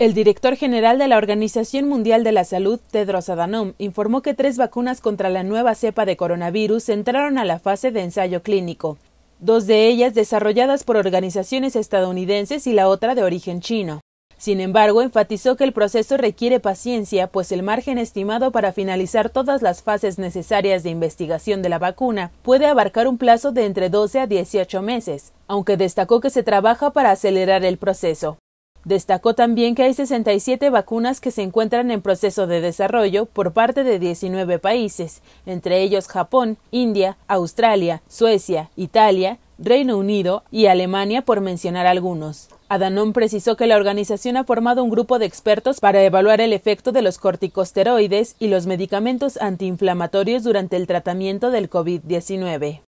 El director general de la Organización Mundial de la Salud, Tedros Adhanom, informó que tres vacunas contra la nueva cepa de coronavirus entraron a la fase de ensayo clínico, dos de ellas desarrolladas por organizaciones estadounidenses y la otra de origen chino. Sin embargo, enfatizó que el proceso requiere paciencia, pues el margen estimado para finalizar todas las fases necesarias de investigación de la vacuna puede abarcar un plazo de entre 12 a 18 meses, aunque destacó que se trabaja para acelerar el proceso. Destacó también que hay 67 vacunas que se encuentran en proceso de desarrollo por parte de 19 países, entre ellos Japón, India, Australia, Suecia, Italia, Reino Unido y Alemania, por mencionar algunos. Adanón precisó que la organización ha formado un grupo de expertos para evaluar el efecto de los corticosteroides y los medicamentos antiinflamatorios durante el tratamiento del COVID-19.